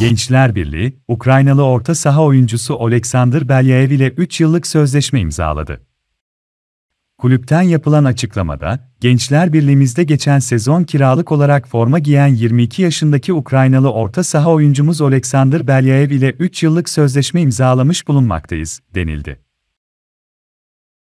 Gençler Birliği, Ukraynalı orta saha oyuncusu Oleksandr Belyaev ile 3 yıllık sözleşme imzaladı. Kulüpten yapılan açıklamada, Gençler Birliği'mizde geçen sezon kiralık olarak forma giyen 22 yaşındaki Ukraynalı orta saha oyuncumuz Oleksandr Belyaev ile 3 yıllık sözleşme imzalamış bulunmaktayız, denildi.